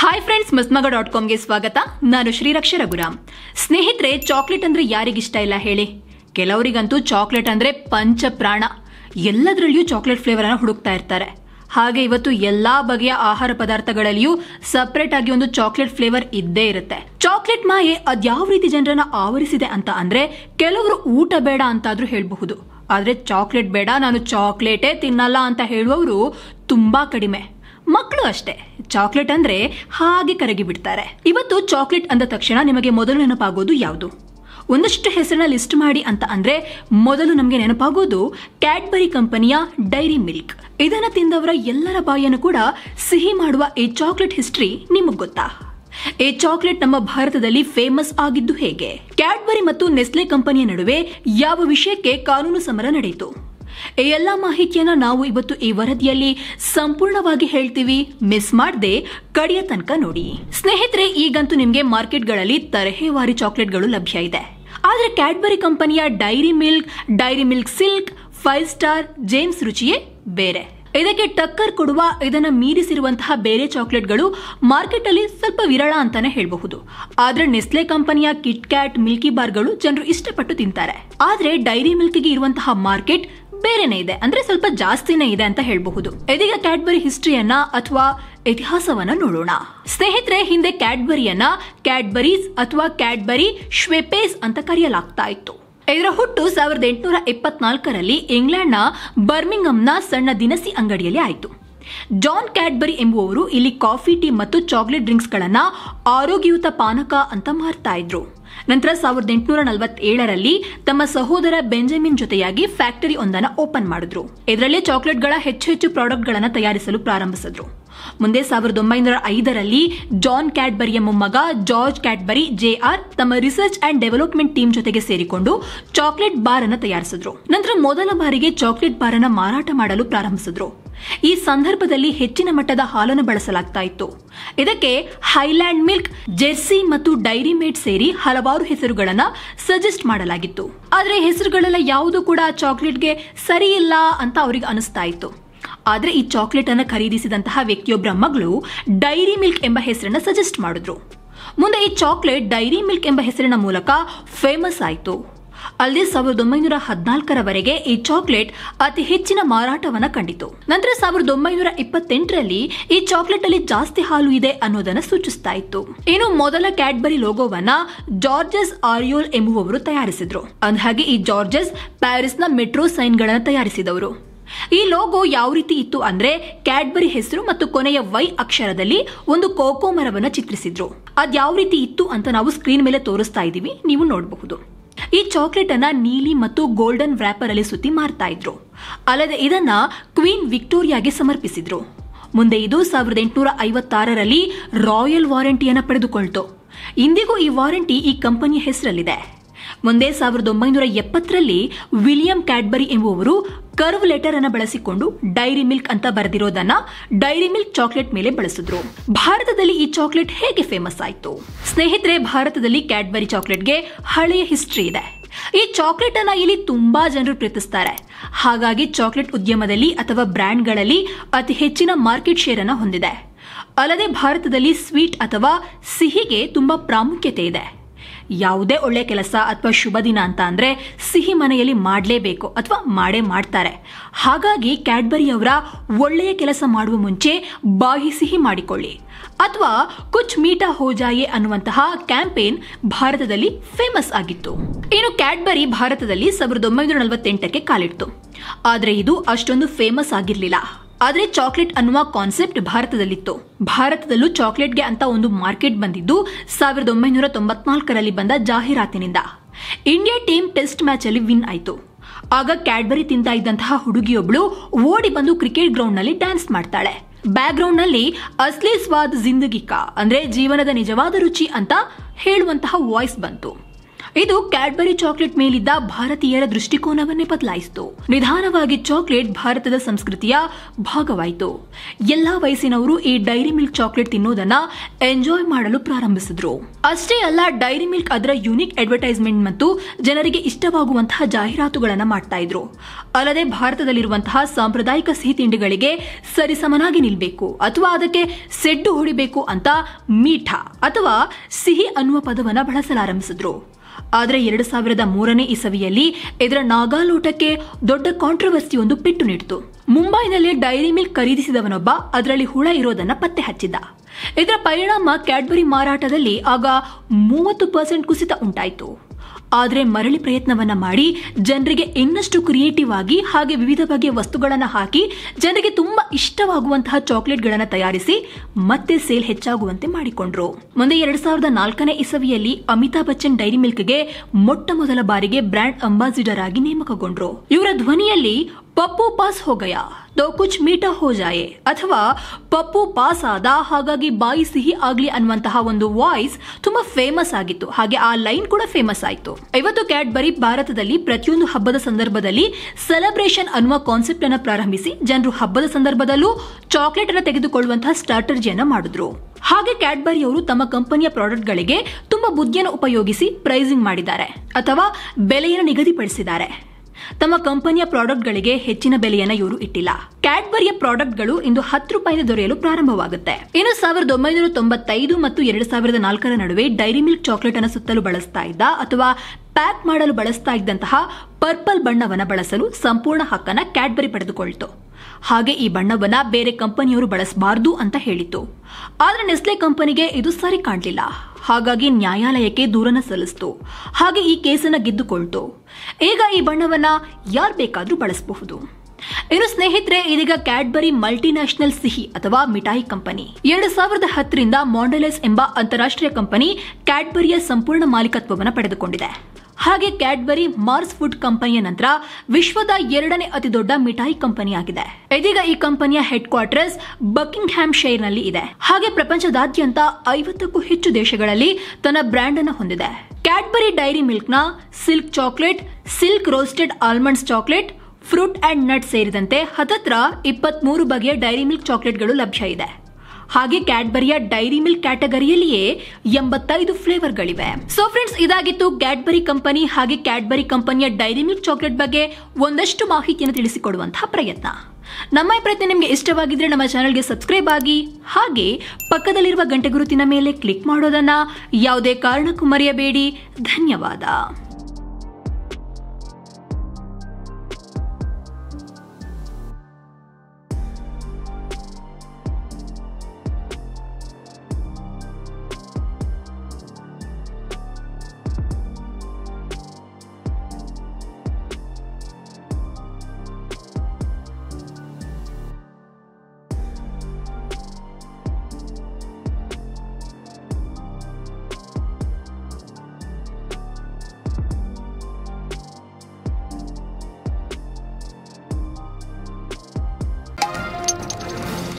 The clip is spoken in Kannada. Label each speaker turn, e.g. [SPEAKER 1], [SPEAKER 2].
[SPEAKER 1] ಹಾಯ್ ಫ್ರೆಂಡ್ಸ್ ಮಸ್ಮಗ ಡಾಟ್ ಕಾಮ್ಗೆ ಸ್ವಾಗತ ನಾನು ಶ್ರೀರಕ್ಷ ರಘುರಾಮ್ ಸ್ನೇಹಿತರೆ ಚಾಕ್ಲೇಟ್ ಅಂದರೆ ಯಾರಿಗಿಷ್ಟ ಇಲ್ಲ ಹೇಳಿ ಕೆಲವರಿಗಂತೂ ಚಾಕ್ಲೇಟ್ ಅಂದರೆ ಪಂಚಪ್ರಾಣ ಎಲ್ಲದರಲ್ಲಿಯೂ ಚಾಕ್ಲೇಟ್ ಫ್ಲೇವರನ್ನು ಹುಡುಕ್ತಾ ಇರ್ತಾರೆ ಹಾಗೆ ಇವತ್ತು ಎಲ್ಲಾ ಬಗೆಯ ಆಹಾರ ಪದಾರ್ಥಗಳಲ್ಲಿಯೂ ಸಪ್ರೇಟ್ ಆಗಿ ಒಂದು ಚಾಕ್ಲೇಟ್ ಫ್ಲೇವರ್ ಇದ್ದೇ ಇರುತ್ತೆ ಚಾಕ್ಲೇಟ್ ಮಾಯೆ ಯಾವ ರೀತಿ ಜನರನ್ನ ಆವರಿಸಿದೆ ಅಂತ ಅಂದ್ರೆ ಕೆಲವರು ಊಟ ಬೇಡ ಅಂತಾದ್ರೂ ಹೇಳಬಹುದು ಆದ್ರೆ ಚಾಕ್ಲೇಟ್ ಬೇಡ ನಾನು ಚಾಕ್ಲೇಟೇ ತಿನ್ನಲ್ಲ ಅಂತ ಹೇಳುವವರು ತುಂಬಾ ಕಡಿಮೆ ಮಕ್ಕಳು ಅಷ್ಟೇ ಚಾಕ್ಲೇಟ್ ಅಂದ್ರೆ ಹಾಗೆ ಕರಗಿ ಬಿಡ್ತಾರೆ ಇವತ್ತು ಚಾಕ್ಲೇಟ್ ಅಂದ ತಕ್ಷಣ ನಿಮಗೆ ಮೊದಲು ನೆನಪಾಗೋದು ಯಾವುದು ಒಂದಷ್ಟು ಹೆಸರನ್ನ ಲಿಸ್ಟ್ ಮಾಡಿ ಅಂತ ಅಂದ್ರೆ ಮೊದಲು ನಮಗೆ ನೆನಪಾಗೋದು ಕ್ಯಾಡ್ಬರಿ ಕಂಪನಿಯ ಡೈರಿ ಮಿಲ್ಕ್ ಇದನ್ನ ತಿಂದವರ ಎಲ್ಲರ ಬಾಯಿಯನ್ನು ಕೂಡ ಸಿಹಿ ಮಾಡುವ ಈ ಚಾಕ್ಲೇಟ್ ಹಿಸ್ಟ್ರಿ ನಿಮಗೆ ಗೊತ್ತಾ ಈ ಚಾಕ್ಲೇಟ್ ನಮ್ಮ ಭಾರತದಲ್ಲಿ ಫೇಮಸ್ ಆಗಿದ್ದು ಹೇಗೆ ಕ್ಯಾಡ್ಬರಿ ಮತ್ತು ನೆಸ್ಲೆ ಕಂಪನಿಯ ನಡುವೆ ಯಾವ ವಿಷಯಕ್ಕೆ ಕಾನೂನು ಸಮರ ನಡೆಯಿತು ಈ ಎಲ್ಲ ಮಾಹಿತಿಯನ್ನ ನಾವು ಇವತ್ತು ಈ ವರದಿಯಲ್ಲಿ ಸಂಪೂರ್ಣವಾಗಿ ಹೇಳ್ತೀವಿ ಮಿಸ್ ಮಾಡದೆ ಕಡಿಯ ತನಕ ನೋಡಿ ಸ್ನೇಹಿತರೆ ಈಗಂತೂ ನಿಮಗೆ ಮಾರ್ಕೆಟ್ಗಳಲ್ಲಿ ತರಹೇವಾರಿ ಚಾಕ್ಲೇಟ್ಗಳು ಲಭ್ಯ ಇದೆ ಆದರೆ ಕ್ಯಾಡ್ಬರಿ ಕಂಪನಿಯ Dairy Milk Dairy Milk Silk Five Star Gems ರುಚಿಯೇ ಬೇರೆ ಇದಕ್ಕೆ ಟಕ್ಕರ್ ಕೊಡುವ ಇದನ್ನ ಮೀರಿಸಿರುವಂತಹ ಬೇರೆ ಚಾಕ್ಲೇಟ್ಗಳು ಮಾರ್ಕೆಟ್ ಅಲ್ಲಿ ಸ್ವಲ್ಪ ವಿರಳ ಅಂತಾನೆ ಹೇಳಬಹುದು ಆದ್ರೆ ನೆಸ್ಲೆ ಕಂಪನಿಯ ಕಿಟ್ ಕ್ಯಾಟ್ ಮಿಲ್ಕಿ ಬಾರ್ಗಳು ಜನರು ಇಷ್ಟಪಟ್ಟು ತಿಂತಾರೆ ಆದ್ರೆ ಡೈರಿ ಗೆ ಇರುವಂತಹ ಮಾರ್ಕೆಟ್ ಬೇರೆನೇ ಇದೆ ಅಂದ್ರೆ ಸ್ವಲ್ಪ ಜಾಸ್ತಿನೇ ಇದೆ ಅಂತ ಹೇಳಬಹುದು ಇದೀಗ ಕ್ಯಾಡ್ಬರಿ ಹಿಸ್ಟ್ರಿಯನ್ನ ಅಥವಾ ಇತಿಹಾಸವನ್ನ ನೋಡೋಣ ಸ್ನೇಹಿತರೆ ಹಿಂದೆ ಕ್ಯಾಡ್ಬರಿಯನ್ನ ಕ್ಯಾಡ್ಬರೀಸ್ ಅಥವಾ ಕ್ಯಾಡ್ಬರಿ ಶ್ವೆಪೇಸ್ ಅಂತ ಕರೆಯಲಾಗ್ತಾ ಇತ್ತು ಇದರ ಹುಟ್ಟು ಸಾವಿರದ ಎಂಟುನೂರ ಇಪ್ಪತ್ನಾಲ್ಕರಲ್ಲಿ ಇಂಗ್ಲೆಂಡ್ನ ಬರ್ಮಿಂಗಮ್ನ ಸಣ್ಣ ದಿನಸಿ ಅಂಗಡಿಯಲ್ಲಿ ಆಯಿತು ಜಾನ್ ಕ್ಯಾಡ್ಬರಿ ಎಂಬುವವರು ಇಲ್ಲಿ ಕಾಫಿ ಟೀ ಮತ್ತು ಚಾಕ್ಲೇಟ್ ಡ್ರಿಂಕ್ಸ್ಗಳನ್ನ ಆರೋಗ್ಯಯುತ ಪಾನಕ ಅಂತ ಮಾರ್ತಾ ಇದ್ರು ನಂತರ ಸಾವಿರದ ಎಂಟುನೂರ ನಲವತ್ತೇಳರಲ್ಲಿ ತಮ್ಮ ಸಹೋದರ ಬೆಂಜಮಿನ್ ಜೊತೆಯಾಗಿ ಫ್ಯಾಕ್ಟರಿ ಒಂದನ್ನು ಓಪನ್ ಮಾಡಿದ್ರು ಇದರಲ್ಲಿ ಚಾಕ್ಲೇಟ್ಗಳ ಹೆಚ್ಚು ಹೆಚ್ಚು ಪ್ರಾಡಕ್ಟ್ಗಳನ್ನು ತಯಾರಿಸಲು ಪ್ರಾರಂಭಿಸಿದ್ರು ಮುಂದೆ ಸಾವಿರದ ಒಂಬೈನೂರ ಐದರಲ್ಲಿ ಜಾನ್ ಕ್ಯಾಡ್ಬರಿಯ ಮೊಮ್ಮಗ ಜಾರ್ಜ್ ಕ್ಯಾಡ್ಬರಿ ಜೆ ಆರ್ ತಮ್ಮ ರಿಸರ್ಚ್ ಅಂಡ್ ಡೆವಲಪ್ಮೆಂಟ್ ಟೀಮ್ ಜೊತೆಗೆ ಸೇರಿಕೊಂಡು ಚಾಕ್ಲೇಟ್ ಬಾರ್ ಅನ್ನು ತಯಾರಿಸಿದ್ರು ನಂತರ ಮೊದಲ ಬಾರಿಗೆ ಚಾಕ್ಲೇಟ್ ಬಾರ್ ಅನ್ನು ಮಾರಾಟ ಮಾಡಲು ಪ್ರಾರಂಭಿಸಿದ್ರು ಈ ಸಂದರ್ಭದಲ್ಲಿ ಹೆಚ್ಚಿನ ಮಟ್ಟದ ಹಾಲನ್ನು ಬಳಸಲಾಗ್ತಾ ಇತ್ತು ಇದಕ್ಕೆ ಹೈಲ್ಯಾಂಡ್ ಮಿಲ್ಕ್ ಜೆರ್ಸಿ ಮತ್ತು ಡೈರಿ ಮೇಡ್ ಸೇರಿ ಹಲವಾರು ಹೆಸರುಗಳನ್ನು ಸಜೆಸ್ಟ್ ಮಾಡಲಾಗಿತ್ತು ಆದರೆ ಹೆಸರುಗಳೆಲ್ಲ ಯಾವುದು ಕೂಡ ಚಾಕ್ಲೇಟ್ಗೆ ಸರಿ ಇಲ್ಲ ಅಂತ ಅವರಿಗೆ ಅನಿಸ್ತಾ ಇತ್ತು ಆದರೆ ಈ ಚಾಕ್ಲೇಟ್ ಅನ್ನು ಖರೀದಿಸಿದಂತಹ ವ್ಯಕ್ತಿಯೊಬ್ಬರ ಮಗಳು ಡೈರಿ ಮಿಲ್ಕ್ ಎಂಬ ಹೆಸರನ್ನು ಸಜೆಸ್ಟ್ ಮಾಡಿದ್ರು ಮುಂದೆ ಈ ಚಾಕ್ಲೇಟ್ ಡೈರಿ ಮಿಲ್ಕ್ ಎಂಬ ಹೆಸರಿನ ಮೂಲಕ ಫೇಮಸ್ ಆಯಿತು ಅಲ್ಲಿ ಸಾವಿರದ ಒಂಬೈನೂರ ಹದಿನಾಲ್ಕರವರೆಗೆ ಈ ಚಾಕ್ಲೇಟ್ ಅತಿ ಹೆಚ್ಚಿನ ಮಾರಾಟವನ್ನ ಕಂಡಿತು ನಂತರ ಸಾವಿರದ ಒಂಬೈನೂರ ಇಪ್ಪತ್ತೆಂಟರಲ್ಲಿ ಈ ಚಾಕ್ಲೇಟ್ ಅಲ್ಲಿ ಜಾಸ್ತಿ ಹಾಲು ಇದೆ ಅನ್ನೋದನ್ನ ಸೂಚಿಸ್ತಾ ಇತ್ತು ಇನ್ನು ಮೊದಲ ಕ್ಯಾಡ್ಬರಿ ಲೋಗೋವನ್ನ ಜಾರ್ಜಸ್ ಆರಿಯೋಲ್ ಎಂಬುವವರು ತಯಾರಿಸಿದ್ರು ಅಂದಹಾಗೆ ಈ ಜಾರ್ಜಸ್ ಪ್ಯಾರಿಸ್ನ ಮೆಟ್ರೋ ಸೈನ್ಗಳನ್ನು ತಯಾರಿಸಿದವರು ಈ ಲೋಗೋ ಯಾವ ರೀತಿ ಇತ್ತು ಅಂದ್ರೆ ಕ್ಯಾಡ್ಬರಿ ಹೆಸರು ಮತ್ತು ಕೊನೆಯ ವೈ ಅಕ್ಷರದಲ್ಲಿ ಒಂದು ಕೋಕೋ ಮರವನ್ನು ಚಿತ್ರಿಸಿದ್ರು ಅದ್ ಯಾವ ರೀತಿ ಇತ್ತು ಅಂತ ನಾವು ಸ್ಕ್ರೀನ್ ಮೇಲೆ ತೋರಿಸ್ತಾ ಇದೀವಿ ನೀವು ನೋಡಬಹುದು ಈ ಚಾಕ್ಲೇಟ್ ಅನ್ನ ನೀಲಿ ಮತ್ತು ಗೋಲ್ಡನ್ ವ್ರ್ಯಾಪರ್ ಅಲ್ಲಿ ಸುತ್ತಿ ಮಾರ್ತಾ ಇದ್ರು ಅಲ್ಲದೆ ಇದನ್ನ ಕ್ವೀನ್ ವಿಕ್ಟೋರಿಯಾಗೆ ಸಮರ್ಪಿಸಿದ್ರು ಮುಂದೆ ಇದು ಸಾವಿರದ ಎಂಟುನೂರ ಐವತ್ತಾರರಲ್ಲಿ ರಾಯಲ್ ವಾರಂಟಿಯನ್ನು ಪಡೆದುಕೊಳ್ತು ಇಂದಿಗೂ ಈ ವಾರಂಟಿ ಈ ಕಂಪನಿಯ ಹೆಸರಲ್ಲಿದೆ ಮುಂದೆ ಸಾವಿರದ ಒಂಬೈನೂರ ಎಪ್ಪತ್ತರಲ್ಲಿ ವಿಲಿಯಂ ಕ್ಯಾಡ್ಬರಿ ಎಂಬುವವರು ಕರ್ವ್ ಲೆಟರ್ ಅನ್ನ ಬಳಸಿಕೊಂಡು ಡೈರಿ ಮಿಲ್ಕ್ ಅಂತ ಬರೆದಿರೋದನ್ನ ಡೈರಿ ಮಿಲ್ಕ್ ಚಾಕ್ಲೇಟ್ ಮೇಲೆ ಬಳಸಿದ್ರು ಭಾರತದಲ್ಲಿ ಈ ಚಾಕ್ಲೇಟ್ ಹೇಗೆ ಫೇಮಸ್ ಆಯಿತು ಸ್ನೇಹಿತರೆ ಭಾರತದಲ್ಲಿ ಕ್ಯಾಡ್ಬರಿ ಚಾಕ್ಲೇಟ್ಗೆ ಹಳೆಯ ಹಿಸ್ಟ್ರಿ ಇದೆ ಈ ಚಾಕ್ಲೇಟ್ ಅನ್ನ ಇಲ್ಲಿ ತುಂಬಾ ಜನರು ಪ್ರೀತಿಸ್ತಾರೆ ಹಾಗಾಗಿ ಚಾಕ್ಲೇಟ್ ಉದ್ಯಮದಲ್ಲಿ ಅಥವಾ ಬ್ರ್ಯಾಂಡ್ಗಳಲ್ಲಿ ಅತಿ ಹೆಚ್ಚಿನ ಮಾರ್ಕೆಟ್ ಶೇರ್ ಅನ್ನ ಹೊಂದಿದೆ ಅಲ್ಲದೆ ಭಾರತದಲ್ಲಿ ಸ್ವೀಟ್ ಅಥವಾ ಸಿಹಿಗೆ ತುಂಬಾ ಪ್ರಾಮುಖ್ಯತೆ ಇದೆ ಯಾವುದೇ ಒಳ್ಳೆ ಕೆಲಸ ಅಥವಾ ಶುಭ ದಿನ ಅಂತ ಅಂದರೆ ಸಿಹಿ ಮನೆಯಲ್ಲಿ ಮಾಡಲೇಬೇಕು ಅಥವಾ ಮಾಡೇ ಮಾಡ್ತಾರೆ ಹಾಗಾಗಿ ಕ್ಯಾಡ್ಬರಿ ಅವರ ಒಳ್ಳೆಯ ಕೆಲಸ ಮಾಡುವ ಮುಂಚೆ ಬಾಯಿ ಸಿಹಿ ಮಾಡಿಕೊಳ್ಳಿ ಅಥವಾ ಕುಚ್ ಮೀಟಾ ಹೋಜಾಯೆ ಅನ್ನುವಂತಹ ಕ್ಯಾಂಪೇನ್ ಭಾರತದಲ್ಲಿ ಫೇಮಸ್ ಆಗಿತ್ತು ಇನ್ನು ಕ್ಯಾಡ್ಬರಿ ಭಾರತದಲ್ಲಿ ಸಾವಿರದ ಒಂಬೈನೂರ ನಲವತ್ತೆಂಟಕ್ಕೆ ಕಾಲಿಡ್ತು ಆದರೆ ಇದು ಅಷ್ಟೊಂದು ಫೇಮಸ್ ಆಗಿರಲಿಲ್ಲ ಆದರೆ ಚಾಕ್ಲೇಟ್ ಅನ್ನುವ ಕಾನ್ಸೆಪ್ಟ್ ಭಾರತದಲ್ಲಿತ್ತು ಭಾರತದಲ್ಲೂ ಚಾಕ್ಲೇಟ್ಗೆ ಅಂತ ಒಂದು ಮಾರ್ಕೆಟ್ ಬಂದಿದ್ದು ಸಾವಿರದ ಒಂಬೈನೂರ ತೊಂಬತ್ನಾಲ್ಕರಲ್ಲಿ ಬಂದ ಜಾಹೀರಾತಿನಿಂದ ಇಂಡಿಯಾ ಟೀಮ್ ಟೆಸ್ಟ್ ಮ್ಯಾಚ್ ಅಲ್ಲಿ ವಿನ್ ಆಯಿತು ಆಗ ಕ್ಯಾಡ್ಬರಿ ತಿಂತ ಇದ್ದಂತಹ ಹುಡುಗಿಯೊಬ್ಳು ಓಡಿ ಬಂದು ಕ್ರಿಕೆಟ್ ಗ್ರೌಂಡ್ ನಲ್ಲಿ ಡ್ಯಾನ್ಸ್ ಮಾಡ್ತಾಳೆ ಬ್ಯಾಕ್ ಗ್ರೌಂಡ್ ನಲ್ಲಿ ಅಸ್ಲಿ ಸ್ವಾದ್ ಜಿಂದಗಿ ಕಾ ಅಂದ್ರೆ ಜೀವನದ ನಿಜವಾದ ರುಚಿ ಅಂತ ಹೇಳುವಂತಹ ವಾಯ್ಸ್ ಬಂತು ಇದು ಕ್ಯಾಡ್ಬರಿ ಚಾಕ್ಲೇಟ್ ಮೇಲಿದ್ದ ಭಾರತೀಯರ ದೃಷ್ಟಿಕೋನವನ್ನೇ ಬದಲಾಯಿಸಿತು ನಿಧಾನವಾಗಿ ಚಾಕ್ಲೇಟ್ ಭಾರತದ ಸಂಸ್ಕೃತಿಯ ಭಾಗವಾಯಿತು ಎಲ್ಲಾ ವಯಸ್ಸಿನವರು ಈ ಡೈರಿ ಮಿಲ್ಕ್ ಚಾಕ್ಲೇಟ್ ತಿನ್ನೋದನ್ನ ಎಂಜಾಯ್ ಮಾಡಲು ಪ್ರಾರಂಭಿಸಿದ್ರು ಅಷ್ಟೇ ಅಲ್ಲ ಡೈರಿ ಮಿಲ್ಕ್ ಅದರ ಯುನಿಕ್ ಅಡ್ವರ್ಟೈಸ್ಮೆಂಟ್ ಮತ್ತು ಜನರಿಗೆ ಇಷ್ಟವಾಗುವಂತಹ ಜಾಹೀರಾತುಗಳನ್ನು ಮಾಡ್ತಾ ಇದ್ರು ಅಲ್ಲದೆ ಭಾರತದಲ್ಲಿರುವಂತಹ ಸಾಂಪ್ರದಾಯಿಕ ಸಿಹಿ ತಿಂಡಿಗಳಿಗೆ ಸರಿಸಮನಾಗಿ ನಿಲ್ಬೇಕು ಅಥವಾ ಅದಕ್ಕೆ ಸೆಡ್ಡು ಹೊಡಿಬೇಕು ಅಂತ ಮೀಠ ಅಥವಾ ಸಿಹಿ ಅನ್ನುವ ಪದವನ್ನು ಬಳಸಲಾರಂಭಿಸಿದ್ರು ಆದರೆ ಎರಡು ಸಾವಿರದ ಮೂರನೇ ಇಸವಿಯಲ್ಲಿ ಇದರ ನಾಗಾಲೋಟಕ್ಕೆ ದೊಡ್ಡ ಕಾಂಟ್ರವರ್ಸಿಯೊಂದು ಪಿಟ್ಟು ನೀಡಿತು ಮುಂಬೈನಲ್ಲಿ ಡೈರಿ ಮಿಲ್ಕ್ ಖರೀದಿಸಿದವನೊಬ್ಬ ಅದರಲ್ಲಿ ಹುಳ ಇರೋದನ್ನ ಪತ್ತೆ ಹಚ್ಚಿದ್ದ ಇದರ ಪರಿಣಾಮ ಕ್ಯಾಡ್ಬರಿ ಮಾರಾಟದಲ್ಲಿ ಆಗ ಮೂವತ್ತು ಪರ್ಸೆಂಟ್ ಕುಸಿತ ಉಂಟಾಯಿತು ಆದರೆ ಮರಳಿ ಪ್ರಯತ್ನವನ್ನ ಮಾಡಿ ಜನರಿಗೆ ಇನ್ನಷ್ಟು ಕ್ರಿಯೇಟಿವ್ ಆಗಿ ಹಾಗೆ ವಿವಿಧ ಬಗೆಯ ವಸ್ತುಗಳನ್ನು ಹಾಕಿ ಜನರಿಗೆ ತುಂಬಾ ಇಷ್ಟವಾಗುವಂತಹ ಚಾಕ್ಲೇಟ್ಗಳನ್ನು ತಯಾರಿಸಿ ಮತ್ತೆ ಸೇಲ್ ಹೆಚ್ಚಾಗುವಂತೆ ಮಾಡಿಕೊಂಡ್ರು ಮುಂದೆ ಎರಡ್ ಸಾವಿರದ ನಾಲ್ಕನೇ ಇಸವಿಯಲ್ಲಿ ಅಮಿತಾಬ್ ಬಚ್ಚನ್ ಡೈರಿ ಮಿಲ್ಕ್ಗೆ ಮೊಟ್ಟ ಮೊದಲ ಬಾರಿಗೆ ಬ್ರ್ಯಾಂಡ್ ಅಂಬಾಸಿಡರ್ ಆಗಿ ನೇಮಕಗೊಂಡ್ರು ಇವರ ಧ್ವನಿಯಲ್ಲಿ ಪಪ್ಪು ಪಾಸ್ ಹೋಗಯಾ तो ಕುಚ್ ಮೀಟಾ ಹೋ ಜಾಯೆ ಅಥವಾ ಪಪ್ಪು ಪಾಸ್ ಆದ ಹಾಗಾಗಿ ಬಾಯಿ ಸಿಹಿ ಆಗ್ಲಿ ಅನ್ನುವಂತಹ ಒಂದು ವಾಯ್ಸ್ ತುಂಬಾ ಫೇಮಸ್ ಆಗಿತ್ತು ಹಾಗೆ ಆ ಲೈನ್ ಕೂಡ ಫೇಮಸ್ ಆಯಿತು ಇವತ್ತು ಕ್ಯಾಡ್ಬರಿ ಭಾರತದಲ್ಲಿ ಪ್ರತಿಯೊಂದು ಹಬ್ಬದ ಸಂದರ್ಭದಲ್ಲಿ ಸೆಲೆಬ್ರೇಷನ್ ಅನ್ನುವ ಕಾನ್ಸೆಪ್ಟ್ ಅನ್ನು ಪ್ರಾರಂಭಿಸಿ ಜನರು ಹಬ್ಬದ ಸಂದರ್ಭದಲ್ಲೂ ಚಾಕ್ಲೇಟ್ ಅನ್ನು ತೆಗೆದುಕೊಳ್ಳುವಂತಹ ಸ್ಟ್ರಾಟಜಿಯನ್ನು ಮಾಡಿದ್ರು ಹಾಗೆ ಕ್ಯಾಡ್ಬರಿ ಅವರು ತಮ್ಮ ಕಂಪನಿಯ ಪ್ರಾಡಕ್ಟ್ಗಳಿಗೆ ತುಂಬಾ ಬುದ್ಧಿಯನ್ನು ಉಪಯೋಗಿಸಿ ಪ್ರೈಸಿಂಗ್ ಮಾಡಿದ್ದಾರೆ ಅಥವಾ ಬೆಲೆಯನ್ನು ನಿಗದಿಪಡಿಸಿದ್ದಾರೆ ತಮ್ಮ ಕಂಪನಿಯ ಪ್ರಾಡಕ್ಟ್ಗಳಿಗೆ ಹೆಚ್ಚಿನ ಬೆಲೆಯನ್ನು ಇವರು ಇಟ್ಟಿಲ್ಲ ಕ್ಯಾಡ್ಬರಿಯ ಪ್ರಾಡಕ್ಟ್ಗಳು ಇಂದು ಹತ್ತು ರೂಪಾಯಿಂದ ದೊರೆಯಲು ಪ್ರಾರಂಭವಾಗುತ್ತೆ ಇನ್ನು ಸಾವಿರದ ಒಂಬೈನೂರ ತೊಂಬತ್ತೈದು ಮತ್ತು ಎರಡು ಸಾವಿರದ ನಾಲ್ಕರ ನಡುವೆ ಡೈರಿ ಮಿಲ್ಕ್ ಚಾಕ್ಲೇಟ್ ಅನ್ನು ಸುತ್ತಲೂ ಬಳಸ್ತಾ ಇದ್ದ ಅಥವಾ ಪ್ಯಾಕ್ ಮಾಡಲು ಬಳಸ್ತಾ ಇದ್ದಂತಹ ಪರ್ಪಲ್ ಬಣ್ಣವನ್ನು ಬಳಸಲು ಸಂಪೂರ್ಣ ಹಕ್ಕನ್ನು ಕ್ಯಾಡ್ಬರಿ ಪಡೆದುಕೊಳ್ತು ಹಾಗೆ ಈ ಬಣ್ಣವನ್ನು ಬೇರೆ ಕಂಪನಿಯವರು ಬಳಸಬಾರದು ಅಂತ ಹೇಳಿತು ಆದರೆ ನೆಸ್ಲೆ ಕಂಪನಿಗೆ ಇದು ಸರಿ ಕಾಣಲಿಲ್ಲ ಹಾಗಾಗಿ ನ್ಯಾಯಾಲಯಕ್ಕೆ ದೂರನ ಸಲ್ಲಿಸ್ತು ಹಾಗೆ ಈ ಕೇಸನ್ನು ಗೆದ್ದುಕೊಳ್ತು ಈಗ ಈ ಬಣ್ಣವನ್ನು ಯಾರು ಬೇಕಾದರೂ ಬಳಸಬಹುದು ಇನ್ನು ಸ್ನೇಹಿತರೆ ಇದೀಗ ಕ್ಯಾಡ್ಬರಿ ಮಲ್ಟಿನ್ಯಾಷನಲ್ ಸಿಹಿ ಅಥವಾ ಮಿಠಾಯಿ ಕಂಪನಿ ಎರಡು ಸಾವಿರದ ಹತ್ತರಿಂದ ಮಾಂಡಲೆಸ್ ಎಂಬ ಅಂತಾರಾಷ್ಟ್ರೀಯ ಕಂಪನಿ ಕ್ಯಾಡ್ಬರಿಯ ಸಂಪೂರ್ಣ ಮಾಲೀಕತ್ವವನ್ನು ಪಡೆದುಕೊಂಡಿದೆ ಹಾಗೆ ಕ್ಯಾಡ್ಬರಿ ಮಾರ್ಸ್ ಫುಡ್ ಕಂಪನಿಯ ನಂತರ ವಿಶ್ವದ ಎರಡನೇ ಅತಿ ದೊಡ್ಡ ಮಿಠಾಯಿ ಕಂಪನಿಯಾಗಿದೆ ಇದೀಗ ಈ ಕಂಪನಿಯ ಹೆಡ್ ಕ್ವಾರ್ಟರ್ಸ್ ಬಕಿಂಗ್ ಹ್ಯಾಮ್ ನಲ್ಲಿ ಇದೆ ಹಾಗೆ ಪ್ರಪಂಚದಾದ್ಯಂತ ಐವತ್ತಕ್ಕೂ ಹೆಚ್ಚು ದೇಶಗಳಲ್ಲಿ ತನ್ನ ಬ್ರ್ಯಾಂಡ್ ಅನ್ನು ಹೊಂದಿದೆ ಕ್ಯಾಡ್ಬರಿ ಡೈರಿ ಮಿಲ್ಕ್ ನ Silk chocolate Silk roasted almonds chocolate fruit and nut ಸೇರಿದಂತೆ ಹತತ್ರ ಇಪ್ಪತ್ಮೂರು ಬಗೆಯ ಡೈರಿ ಮಿಲ್ಕ್ ಚಾಕ್ಲೇಟ್ಗಳು ಲಭ್ಯ ಇದೆ ಹಾಗೆ ಕ್ಯಾಡ್ಬರಿಯ ಡೈರಿ ಮಿಲ್ಕ್ ಕ್ಯಾಟಗರಿಯಲ್ಲಿಯೇ ಎಂಬತ್ತೈದು ಫ್ಲೇವರ್ಗಳಿವೆ ಸೊ ಫ್ರೆಂಡ್ಸ್ ಇದಾಗಿತ್ತು ಕ್ಯಾಡ್ಬರಿ ಕಂಪನಿ ಹಾಗೆ ಕ್ಯಾಡ್ಬರಿ ಕಂಪನಿಯ ಡೈರಿ ಮಿಲ್ಕ್ ಚಾಕ್ಲೇಟ್ ಬಗ್ಗೆ ಒಂದಷ್ಟು ಮಾಹಿತಿಯನ್ನು ತಿಳಿಸಿಕೊಡುವಂತಹ ಪ್ರಯತ್ನ ನಮ್ಮ ಪ್ರಯತ್ನ ನಿಮಗೆ ಇಷ್ಟವಾಗಿದ್ರೆ ನಮ್ಮ ಚಾನಲ್ಗೆ ಸಬ್ಸ್ಕ್ರೈಬ್ ಆಗಿ ಹಾಗೆ ಪಕ್ಕದಲ್ಲಿರುವ ಗಂಟೆ ಗುರುತಿನ ಮೇಲೆ ಕ್ಲಿಕ್ ಮಾಡೋದನ್ನ ಯಾವುದೇ ಕಾರಣಕ್ಕೂ ಮರೆಯಬೇಡಿ ಧನ್ಯವಾದ